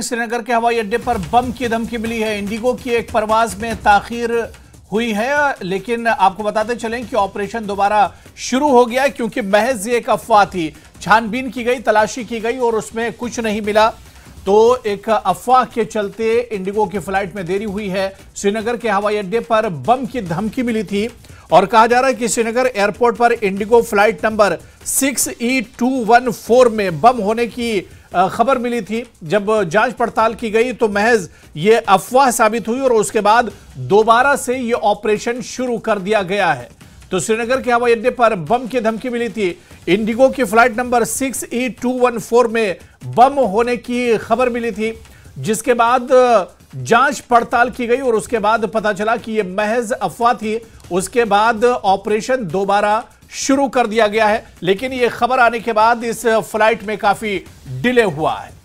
श्रीनगर के हवाई अड्डे पर बम की धमकी मिली है इंडिगो की एक परवाज में ताखिर हुई है लेकिन आपको बताते चलें कि ऑपरेशन दोबारा शुरू हो गया क्योंकि महज एक अफवाह थी छानबीन की गई तलाशी की गई और उसमें कुछ नहीं मिला तो एक अफवाह के चलते इंडिगो की फ्लाइट में देरी हुई है श्रीनगर के हवाई अड्डे पर बम की धमकी मिली थी और कहा जा रहा है कि श्रीनगर एयरपोर्ट पर IndiGo flight number six E two one four में बम होने की खबर मिली थी जब जांच पड़ताल की गई तो महज ये अफवाह साबित हुई और उसके बाद दोबारा से ये ऑपरेशन शुरू कर दिया गया है तो श्रीनगर के हवाई अड्डे पर बम की धमकी मिली थी इंडिगो की flight number six E two one four में बम होने की खबर मिली थी जिसके बाद जांच पड़ताल की गई और उसके बाद पता चला कि यह महज अफवाह थी उसके बाद ऑपरेशन दोबारा शुरू कर दिया गया है लेकिन यह खबर आने के बाद इस फ्लाइट में काफी डिले हुआ है